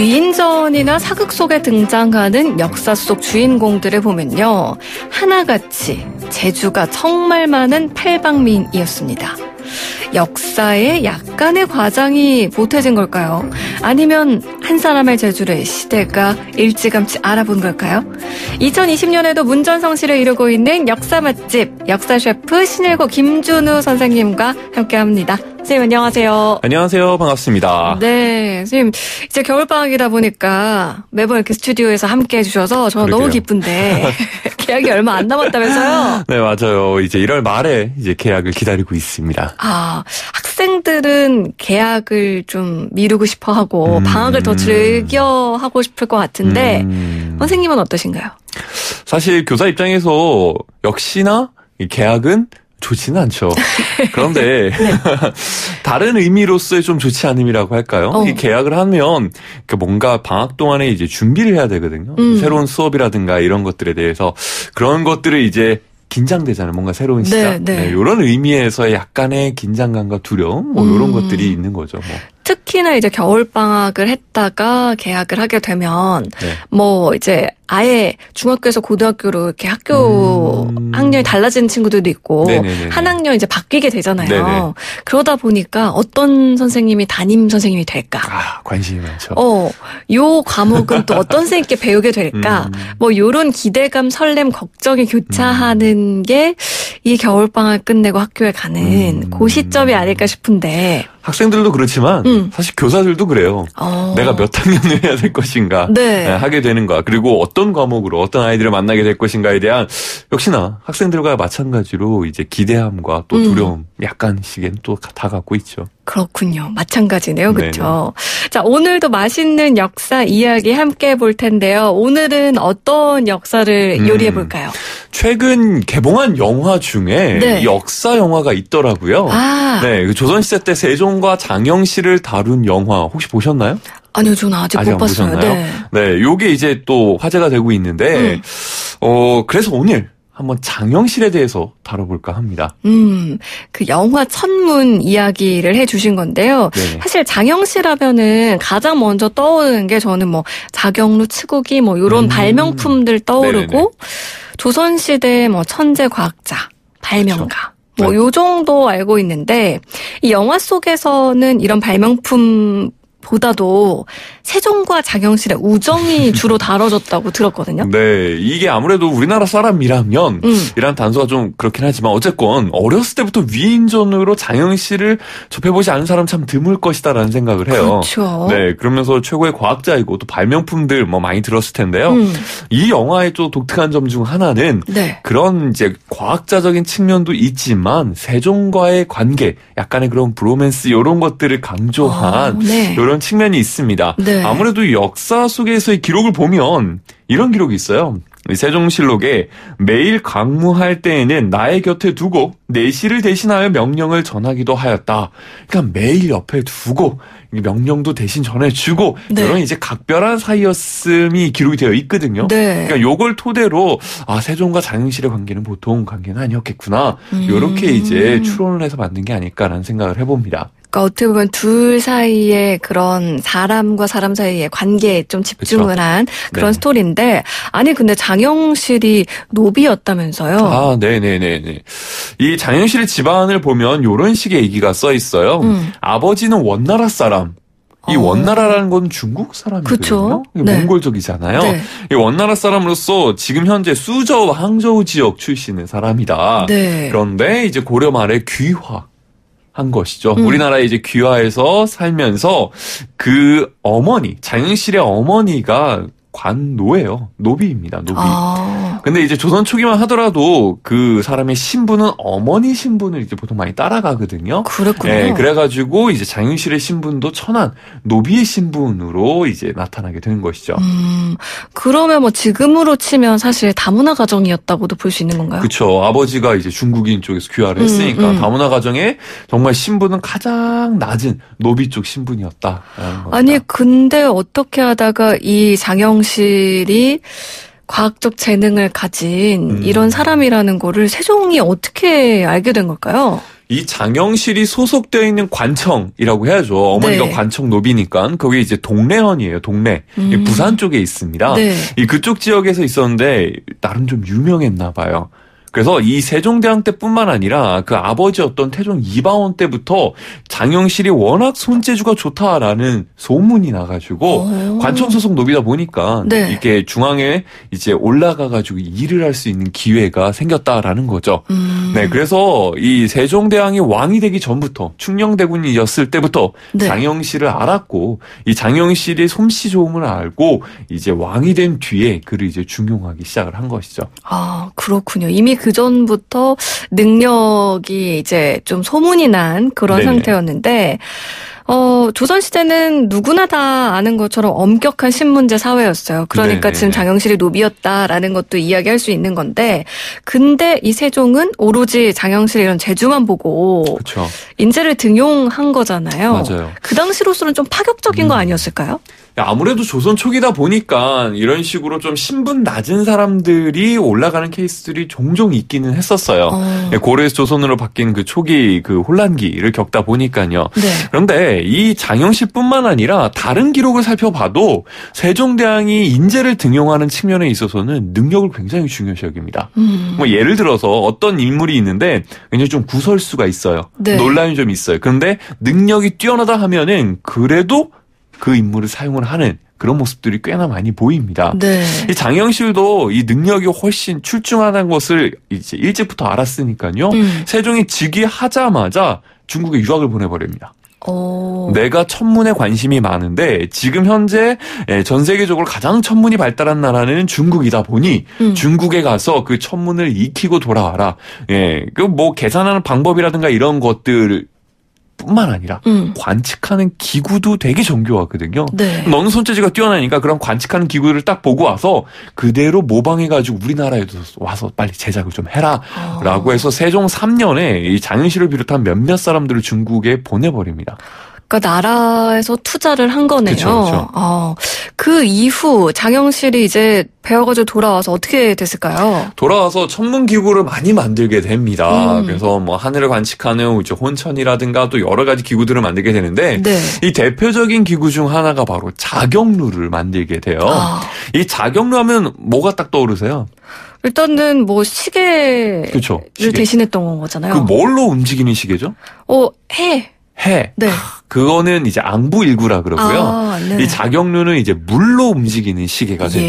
위인전이나 사극 속에 등장하는 역사 속 주인공들을 보면요. 하나같이 재주가 정말 많은 팔방민이었습니다. 역사에 약간의 과장이 보태진 걸까요? 아니면 한 사람의 재주를 시대가 일찌감치 알아본 걸까요? 2020년에도 문전성시를 이루고 있는 역사 맛집, 역사 셰프 신일고 김준우 선생님과 함께 합니다. 선생님 안녕하세요. 안녕하세요. 반갑습니다. 네. 선생님 이제 겨울방학이다 보니까 매번 이렇게 스튜디오에서 함께 해주셔서 저는 그러게요. 너무 기쁜데 계약이 얼마 안 남았다면서요? 네 맞아요. 이제 1월 말에 이제 계약을 기다리고 있습니다. 아 학생들은 계약을 좀 미루고 싶어하고 음. 방학을 더 즐겨 하고 싶을 것 같은데 음. 선생님은 어떠신가요? 사실 교사 입장에서 역시나 계약은 좋지는 않죠. 그런데 네. 다른 의미로서의 좀 좋지 않음이라고 할까요? 어. 이 계약을 하면 그 뭔가 방학 동안에 이제 준비를 해야 되거든요. 음. 새로운 수업이라든가 이런 것들에 대해서 그런 것들을 이제 긴장되잖아요. 뭔가 새로운 네, 시작. 네, 네. 네, 이런 의미에서의 약간의 긴장감과 두려움, 뭐 이런 음. 것들이 있는 거죠. 뭐. 특히나 이제 겨울 방학을 했다가 계약을 하게 되면 네. 뭐 이제 아예 중학교에서 고등학교로 이렇게 학교 음. 학년이 달라지는 친구들도 있고 네네네네. 한 학년 이제 바뀌게 되잖아요. 네네. 그러다 보니까 어떤 선생님이 담임 선생님이 될까? 아, 관심이 많죠. 어, 요 과목은 또 어떤 선생님께 배우게 될까? 음. 뭐 요런 기대감, 설렘, 걱정이 교차하는 음. 게이 겨울 방학 끝내고 학교에 가는 음. 그 시점이 아닐까 싶은데 학생들도 그렇지만 음. 사실 교사들도 그래요. 어. 내가 몇 학년을 해야 될 것인가 네. 네. 하게 되는 거야. 그리고 어떤 과목으로 어떤 아이들을 만나게 될 것인가에 대한 역시나 학생들과 마찬가지로 이제 기대함과 또 음. 두려움 음. 약간씩은 또 다 갖고 있죠. 그렇군요. 마찬가지네요. 그렇죠. 자, 오늘도 맛있는 역사 이야기 함께 볼 텐데요. 오늘은 어떤 역사를 음, 요리해 볼까요? 최근 개봉한 영화 중에 네. 역사 영화가 있더라고요. 아. 네, 그 조선 시대 때 세종과 장영실을 다룬 영화 혹시 보셨나요? 아니요, 저는 아직, 아직 못 봤어요. 보셨나요? 네. 네, 요게 이제 또 화제가 되고 있는데 음. 어, 그래서 오늘 한번 장영실에 대해서 다뤄볼까 합니다. 음, 그 영화 천문 이야기를 해주신 건데요. 네 사실 장영실하면은 가장 먼저 떠오르는 게 저는 뭐 자경루 치국이 뭐 이런 음. 발명품들 떠오르고 조선시대 뭐 천재 과학자, 발명가. 그렇 뭐요 네. 정도 알고 있는데 이 영화 속에서는 이런 발명품 보다도 세종과 장영실의 우정이 주로 다뤄졌다고 들었거든요. 네, 이게 아무래도 우리나라 사람이라면 음. 이란 단서가 좀 그렇긴 하지만 어쨌건 어렸을 때부터 위인전으로 장영실을 접해보지 않은 사람 참 드물 것이다라는 생각을 해요. 그렇죠. 네, 그러면서 최고의 과학자이고 또 발명품들 뭐 많이 들었을 텐데요. 음. 이 영화의 또 독특한 점 중 하나는 네. 그런 이제 과학자적인 측면도 있지만 세종과의 관계, 약간의 그런 브로맨스 이런 것들을 강조한 아, 네. 그런 측면이 있습니다. 네. 아무래도 역사 속에서의 기록을 보면 이런 기록이 있어요. 세종실록에 매일 강무할 때에는 나의 곁에 두고 내시를 대신하여 명령을 전하기도 하였다. 그러니까 매일 옆에 두고 명령도 대신 전해주고 네. 이런 이제 각별한 사이였음이 기록이 되어 있거든요. 네. 그러니까 요걸 토대로 아 세종과 장영실의 관계는 보통 관계는 아니었겠구나. 음. 요렇게 이제 추론을 해서 만든 게 아닐까라는 생각을 해봅니다. 그러니까 어떻게 보면 둘 사이의 그런 사람과 사람 사이의 관계에 좀 집중을 그쵸? 한 그런 네. 스토리인데 아니 근데 장영실이 노비였다면서요? 아, 네, 네, 네, 네. 이 장영실의 집안을 보면 요런 식의 얘기가 써 있어요. 음. 아버지는 원나라 사람, 이 어. 원나라라는 건 중국 사람이거든요. 네. 몽골족이잖아요. 네. 이 원나라 사람으로서 지금 현재 수저와 항저우 지역 출신의 사람이다. 네. 그런데 이제 고려 말에 귀화 한 것이죠. 음. 우리나라에 이제 귀화해서 살면서 그 어머니, 장영실의 어머니가 관노예요. 노비입니다. 노비. 아. 근데 이제 조선 초기만 하더라도 그 사람의 신분은 어머니 신분을 이제 보통 많이 따라가거든요. 그랬군요. 예, 그래가지고 이제 장윤실의 신분도 천한 노비의 신분으로 이제 나타나게 되는 것이죠. 음, 그러면 뭐 지금으로 치면 사실 다문화 가정이었다고도 볼 수 있는 건가요? 그렇죠. 아버지가 이제 중국인 쪽에서 귀화를 음, 했으니까 음, 음. 다문화 가정에 정말 신분은 가장 낮은 노비 쪽 신분이었다. 아니 근데 어떻게 하다가 이 장영 세종실이 과학적 재능을 가진 음. 이런 사람이라는 거를 세종이 어떻게 알게 된 걸까요? 이 장영실이 소속되어 있는 관청이라고 해야죠. 어머니가 네. 관청 노비니까 그게 이제 동래헌이에요. 동래 음. 부산 쪽에 있습니다. 네. 이 그쪽 지역에서 있었는데 나름 좀 유명했나 봐요. 그래서 이 세종대왕 때뿐만 아니라 그 아버지였던 태종 이방원 때부터 장영실이 워낙 손재주가 좋다라는 소문이 나가지고 오. 관청 소속 노비다 보니까 네. 이렇게 중앙에 이제 올라가가지고 일을 할 수 있는 기회가 생겼다라는 거죠. 음. 네, 그래서 이 세종대왕이 왕이 되기 전부터 충녕대군이었을 때부터 네. 장영실을 알았고 이 장영실의 솜씨 좋음을 알고 이제 왕이 된 뒤에 그를 이제 중용하기 시작을 한 것이죠. 아 그렇군요. 이미 그 전부터 능력이 이제 좀 소문이 난 그런 네네. 상태였는데 어, 조선시대는 누구나 다 아는 것처럼 엄격한 신문제 사회였어요. 그러니까 네네. 지금 장영실이 노비였다라는 것도 이야기할 수 있는 건데, 근데 이 세종은 오로지 장영실 이런 재주만 보고 그쵸. 인재를 등용한 거잖아요. 맞아요. 그 당시로서는 좀 파격적인 음. 거 아니었을까요? 아무래도 조선 초기다 보니까 이런 식으로 좀 신분 낮은 사람들이 올라가는 케이스들이 종종 있기는 했었어요. 어. 예, 고려에서 조선으로 바뀐 그 초기 그 혼란기를 겪다 보니까요. 네. 그런데 이장영실뿐만 아니라 다른 기록을 살펴봐도 세종대왕이 인재를 등용하는 측면에 있어서는 능력을 굉장히 중요시 여깁니다. 음. 뭐 예를 들어서 어떤 인물이 있는데 굉장히 좀 구설수가 있어요. 네. 논란이 좀 있어요. 그런데 능력이 뛰어나다 하면은 그래도 그 인물을 사용을 하는 그런 모습들이 꽤나 많이 보입니다. 네. 이 장영실도 이 능력이 훨씬 출중하다는 것을 이제 일찍부터 알았으니까요. 음. 세종이 즉위하자마자 중국에 유학을 보내버립니다. 오. 어. 내가 천문에 관심이 많은데 지금 현재 전 세계적으로 가장 천문이 발달한 나라는 중국이다 보니 음. 중국에 가서 그 천문을 익히고 돌아와라. 예, 그 뭐 계산하는 방법이라든가 이런 것들 뿐만 아니라 음. 관측하는 기구도 되게 정교하거든요. 네. 너는 손재주가 뛰어나니까 그런 관측하는 기구를 딱 보고 와서 그대로 모방해가지고 우리나라에도 와서 빨리 제작을 좀 해라라고 아. 어. 해서 세종 3년에 이 장윤씨를 비롯한 몇몇 사람들을 중국에 보내버립니다. 그러니까 나라에서 투자를 한 거네요. 그쵸, 그쵸. 어. 그 이후 장영실이 이제 배워가지고 돌아와서 어떻게 됐을까요? 돌아와서 천문 기구를 많이 만들게 됩니다. 음. 그래서 뭐 하늘을 관측하는 이제 혼천이라든가 또 여러 가지 기구들을 만들게 되는데 네. 이 대표적인 기구 중 하나가 바로 자격루를 만들게 돼요. 아. 이 자격루 하면 뭐가 딱 떠오르세요? 일단은 뭐 시계를 그쵸, 시계. 대신했던 거잖아요. 그 뭘로 움직이는 시계죠? 어, 해. 해. 네. 그거는 이제 안부일구라 그러고요. 아, 네. 이자격루는 이제 물로 움직이는 시계가 예. 네.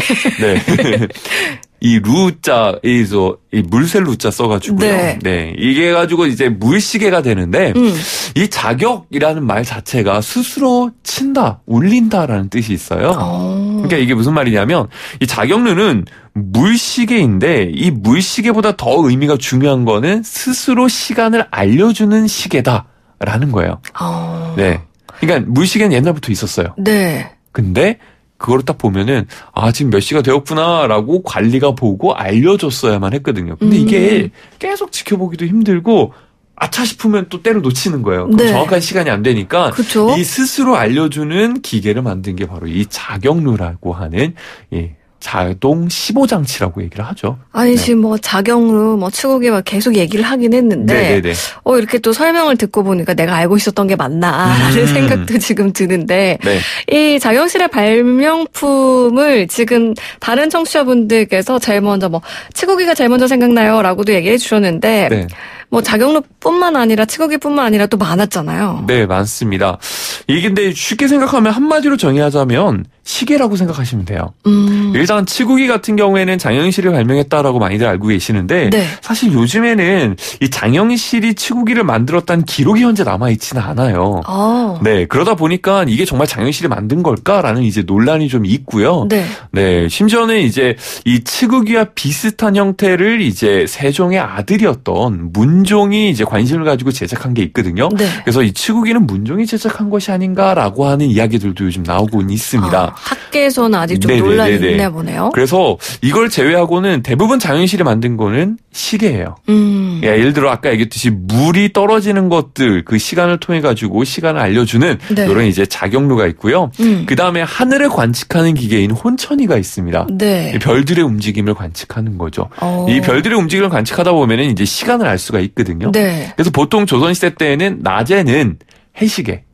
네. 이 루자 이저 이 물셀 루자 써가지고요. 네. 네. 이게 가지고 이제 물시계가 되는데 음. 이 자격이라는 말 자체가 스스로 친다, 울린다라는 뜻이 있어요. 오. 어. 그러니까 이게 무슨 말이냐면 이자격루는 물시계인데 이 물시계보다 더 의미가 중요한 거는 스스로 시간을 알려주는 시계다. 라는 거예요. 어... 네. 그러니까 무의식에는 옛날부터 있었어요. 네. 근데 그거를 딱 보면은 아 지금 몇 시가 되었구나라고 관리가 보고 알려줬어야만 했거든요. 근데 음. 이게 계속 지켜보기도 힘들고 아차 싶으면 또 때로 놓치는 거예요. 그럼 네. 정확한 시간이 안 되니까 그쵸? 이 스스로 알려주는 기계를 만든 게 바로 이 자격루라고 하는 예, 자동 15 장치라고 얘기를 하죠. 아니 네. 지금 네. 뭐 뭐자경로뭐추국기막 계속 얘기를 하긴 했는데 네네네. 네, 네. 어 이렇게 또 설명을 듣고 보니까 내가 알고 있었던 게 맞나라는 음. 생각도 지금 드는데 네. 이 자경실의 발명품을 지금 다른 청취자분들께서 제일 먼저 뭐추국기가 제일 먼저 생각나요라고도 얘기해 주셨는데 네. 뭐 자격로뿐만 아니라 치국이뿐만 아니라 또 많았잖아요. 네, 많습니다. 이게 근데 쉽게 생각하면 한마디로 정의하자면 시계라고 생각하시면 돼요. 음. 일단 치국이 같은 경우에는 장영실이 발명했다라고 많이들 알고 계시는데 네. 사실 요즘에는 이 장영실이 치국이를 만들었다는 기록이 현재 남아 있지는 않아요. 아. 네, 그러다 보니까 이게 정말 장영실이 만든 걸까라는 이제 논란이 좀 있고요. 네. 네, 심지어는 이제 이치국이와 비슷한 형태를 이제 세종의 아들이었던 문 문종이 이제 관심을 가지고 제작한 게 있거든요. 네. 그래서 이 치국이는 문종이 제작한 것이 아닌가라고 하는 이야기들도 요즘 나오고 있습니다. 아, 학계에서는 아직 좀 네네네네. 논란이 있나 보네요. 그래서 이걸 제외하고는 대부분 장윤실이 만든 거는 시계예요. 음. 예, 를 들어 아까 얘기했듯이 물이 떨어지는 것들 그 시간을 통해 가지고 시간을 알려주는 네. 이런 이제 자격로가 있고요. 음. 그 다음에 하늘을 관측하는 기계인 혼천이가 있습니다. 네. 별들의 움직임을 관측하는 거죠. 오. 어. 이 별들의 움직임을 관측하다 보면은 이제 시간을 알 수가 있. 있거든요. 네. 그래서 보통 조선시대 때에는 낮에는 해시계,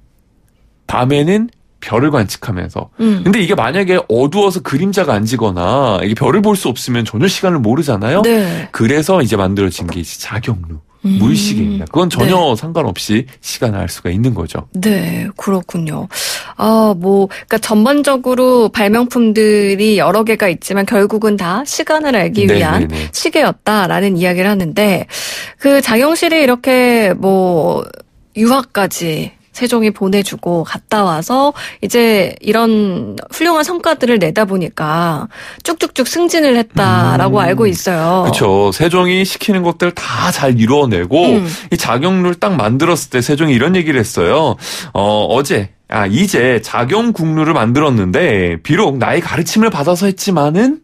밤에는 별을 관측하면서. 음. 근데 이게 만약에 어두워서 그림자가 안 지거나 이게 별을 볼 수 없으면 전혀 시간을 모르잖아요. 네. 그래서 이제 만들어진 게 이제 자경루. 음. 무의식입니다. 그건 전혀 네. 상관없이 시간을 알 수가 있는 거죠. 네, 그렇군요. 아, 뭐, 그러니까 전반적으로 발명품들이 여러 개가 있지만 결국은 다 시간을 알기 네네네. 위한 네, 네. 시계였다라는 이야기를 하는데 그 장영 실이 이렇게 뭐 유학까지 세종이 보내주고 갔다 와서 이제 이런 훌륭한 성과들을 내다 보니까 쭉쭉쭉 승진을 했다라고 음. 알고 있어요. 그렇죠. 세종이 시키는 것들 다 잘 이루어내고 음. 이자용률딱 만들었을 때 세종이 이런 얘기를 했어요. 어, 어제 아, 이제 자용 국루를 만들었는데 비록 나의 가르침을 받아서 했지만은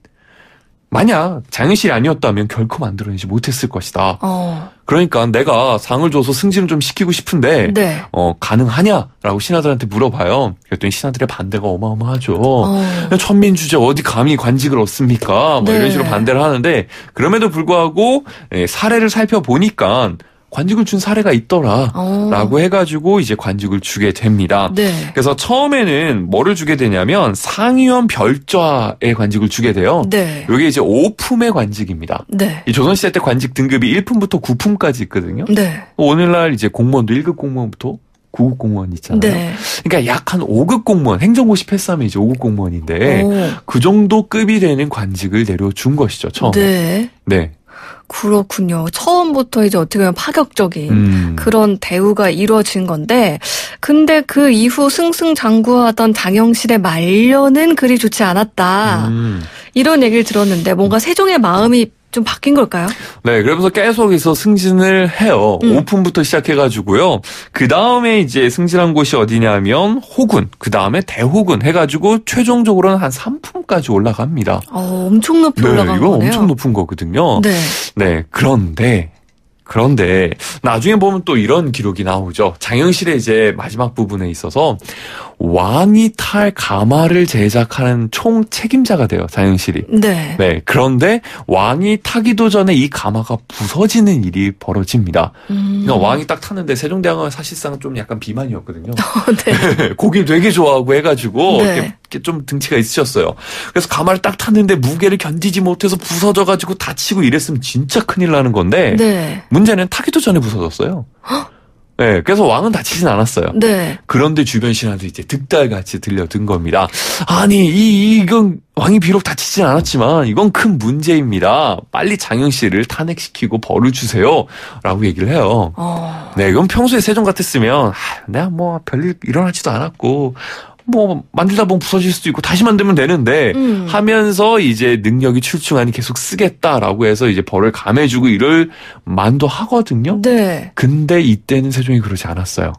만약 장윤실이 아니었다면 결코 만들어내지 못했을 것이다. 어. 그러니까 내가 상을 줘서 승진을 좀 시키고 싶은데 네. 어, 가능하냐라고 신하들한테 물어봐요. 그랬더니 신하들의 반대가 어마어마하죠. 어. 천민 주제 어디 감히 관직을 얻습니까? 뭐 네. 이런 식으로 반대를 하는데 그럼에도 불구하고 예, 사례를 살펴보니까 관직을 준 사례가 있더라라고 어. 해가지고 이제 관직을 주게 됩니다. 네. 그래서 처음에는 뭐를 주게 되냐면 상위원 별좌의 관직을 주게 돼요. 네. 이게 이제 5품의 관직입니다. 네. 이 조선시대 때 관직 등급이 1품부터 9품까지 있거든요. 네. 오늘날 이제 공무원도 1급 공무원부터 9급 공무원 있잖아요. 네. 그러니까 약 한 5급 공무원, 행정고시 패스하면 이제 5급 공무원인데 오. 그 정도 급이 되는 관직을 내려준 것이죠 처음에. 네. 네. 그렇군요. 처음부터 이제 어떻게 보면 파격적인 음. 그런 대우가 이루어진 건데, 근데 그 이후 승승장구하던 장영실의 말년은 그리 좋지 않았다. 음. 이런 얘기를 들었는데, 뭔가 세종의 마음이 좀 바뀐 걸까요? 네, 그러면서 계속해서 승진을 해요. 음. 오픈부터 시작해가지고요. 그 다음에 이제 승진한 곳이 어디냐면 호군, 그 다음에 대호군 해가지고 최종적으로는 한 3품까지 올라갑니다. 어, 엄청 높이 네, 올라간 이거 엄청 높은 거거든요. 네. 네, 그런데 그런데 나중에 보면 또 이런 기록이 나오죠. 장영실의 이제 마지막 부분에 있어서 왕이 탈 가마를 제작하는 총 책임자가 돼요 자연실이. 네. 네. 그런데 왕이 타기도 전에 이 가마가 부서지는 일이 벌어집니다. 음. 그러니까 왕이 딱탔는데 세종대왕은 사실상 좀 약간 비만이었거든요. 어, 네. 고기 되게 좋아하고 해가지고 네. 이렇게, 이렇게 좀 등치가 있으셨어요. 그래서 가마를 딱 탔는데 무게를 견디지 못해서 부서져가지고 다치고 이랬으면 진짜 큰일 나는 건데 네. 문제는 타기도 전에 부서졌어요. 헉? 네, 그래서 왕은 다치진 않았어요. 네. 그런데 주변 신하들이 제 득달같이 들려든 겁니다. 아니, 이, 이건 왕이 비록 다치진 않았지만 이건 큰 문제입니다. 빨리 장영 씨를 탄핵시키고 벌을 주세요. 라고 얘기를 해요. 어... 네, 이건 평소에 세종 같았으면 아, 내가 뭐 별일 일어나지도 않았고 뭐 만들다 보면 부서질 수도 있고 다시 만들면 되는데 음. 하면서 이제 능력이 출중하니 계속 쓰겠다라고 해서 이제 벌을 감해주고 이럴 만도 하거든요. 네. 근데 이때는 세종이 그러지 않았어요.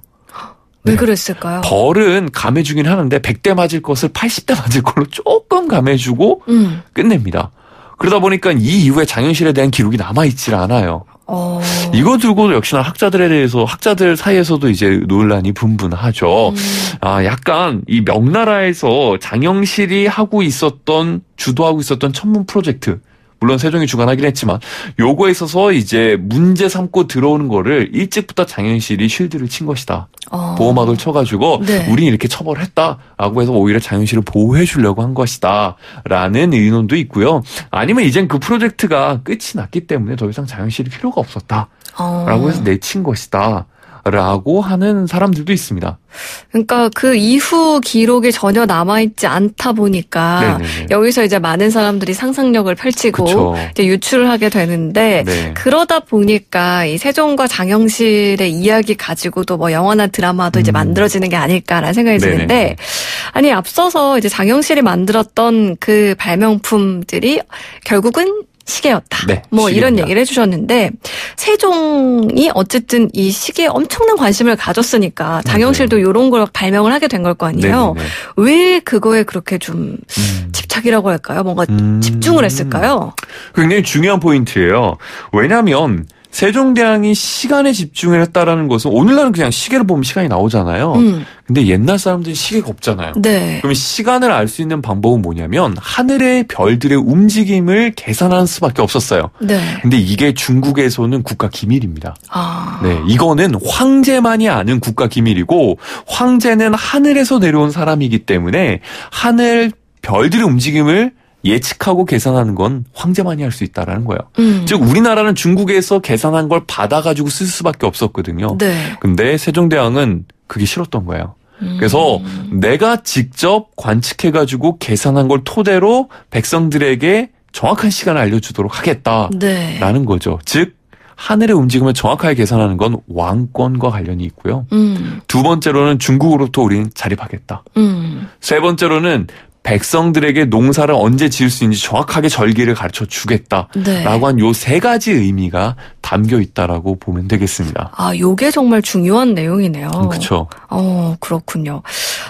네. 왜 그랬을까요? 벌은 감해주긴 하는데 100대 맞을 것을 80대 맞을 걸로 조금 감해주고 음. 끝냅니다. 그러다 보니까 이 이후에 장현실에 대한 기록이 남아있질 않아요. 어. 이거 들고 역시나 학자들에 대해서 학자들 사이에서도 이제 논란이 분분하죠. 음. 아, 약간 이 명나라에서 장영실이 하고 있었던 주도하고 있었던 천문 프로젝트 물론 세종이 주관하긴 했지만 요거에 있어서 이제 문제 삼고 들어오는 거를 일찍부터 장윤실이 쉴드를 친 것이다. 어. 보호막을 쳐가지고 네. 우린 이렇게 처벌했다라고 해서 오히려 장윤실을 보호해 주려고 한 것이다라는 의논도 있고요. 아니면 이젠 그 프로젝트가 끝이 났기 때문에 더 이상 장윤실이 필요가 없었다라고 어. 해서 내친 것이다. 라고 하는 사람들도 있습니다. 그러니까 그 이후 기록이 전혀 남아있지 않다 보니까 네네 여기서 이제 많은 사람들이 상상력을 펼치고 이제 유출을 하게 되는데 네. 그러다 보니까 이 세종과 장영실의 이야기 가지고도 뭐 영화나 드라마도 음. 이제 만들어지는 게 아닐까라는 생각이 네네 드는데 아니 앞서서 이제 장영실이 만들었던 그 발명품들이 결국은 시계였다. 네, 뭐 시계입니다. 이런 얘기를 해주셨는데 세종이 어쨌든 이 시계에 엄청난 관심을 가졌으니까 네. 장영실도 맞아요. 이런 걸 발명을 하게 된 걸 거 아니에요. 네네. 네, 네. 왜 그거에 그렇게 좀 음. 집착이라고 할까요? 뭔가 음. 집중을 했을까요? 굉장히 중요한 포인트예요. 왜냐하면 세종대왕이 시간에 집중을 했다라는 것은 오늘날은 그냥 시계를 보면 시간이 나오잖아요. 음. 근데 옛날 사람들은 시계가 없잖아요. 네. 그럼 시간을 알 수 있는 방법은 뭐냐면 하늘의 별들의 움직임을 계산하는 수밖에 없었어요. 네. 근데 이게 중국에서는 국가 기밀입니다. 아. 네, 이거는 황제만이 아는 국가 기밀이고 황제는 하늘에서 내려온 사람이기 때문에 하늘 별들의 움직임을 예측하고 계산하는 건 황제만이 할 수 있다라는 거예요. 음. 즉 우리나라는 중국에서 계산한 걸 받아가지고 쓸 수밖에 없었거든요. 네. 근데 세종대왕은 그게 싫었던 거예요. 그래서 음. 내가 직접 관측해가지고 계산한 걸 토대로 백성들에게 정확한 시간을 알려주도록 하겠다라는 네. 거죠. 즉 하늘의 움직임을 정확하게 계산하는 건 왕권과 관련이 있고요. 음. 두 번째로는 중국으로부터 우리는 자립하겠다. 음. 세 번째로는 백성들에게 농사를 언제 지을 수 있는지 정확하게 절기를 가르쳐 주겠다라고 네. 한요 세 가지 의미가 담겨 있다라고 보면 되겠습니다. 아, 요게 정말 중요한 내용이네요. 그렇죠. 어, 그렇군요.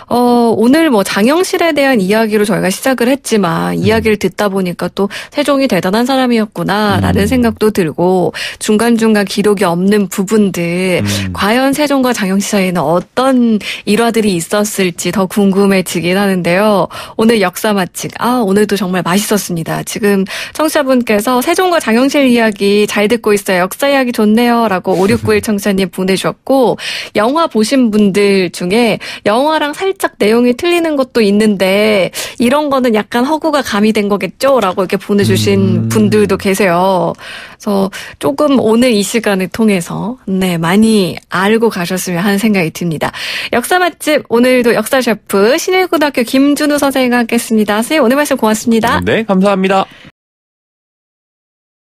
어, 오늘 뭐 장영실에 대한 이야기로 저희가 시작을 했지만 음. 이야기를 듣다 보니까 또 세종이 대단한 사람이었구나라는 음. 생각도 들고 중간중간 기록이 없는 부분들 음. 과연 세종과 장영실 사이에는 어떤 일화들이 있었을지 더 궁금해지긴 하는데요. 오늘 역사 맛집. 아, 오늘도 정말 맛있었습니다. 지금 청취자분께서 세종과 장영실 이야기 잘 듣고 있어요. 역사 이야기 좋네요. 라고 5691 청취자님 보내주셨고, 영화 보신 분들 중에 영화랑 살짝 내용이 틀리는 것도 있는데, 이런 거는 약간 허구가 가미된 거겠죠? 라고 이렇게 보내주신 음. 분들도 계세요. 그래서 조금 오늘 이 시간을 통해서, 네, 많이 알고 가셨으면 하는 생각이 듭니다. 역사 맛집, 오늘도 역사 셰프, 신일고등학교 김준우 선생 님 생각하겠습니다. 선생님 오늘 말씀 고맙습니다. 네, 감사합니다.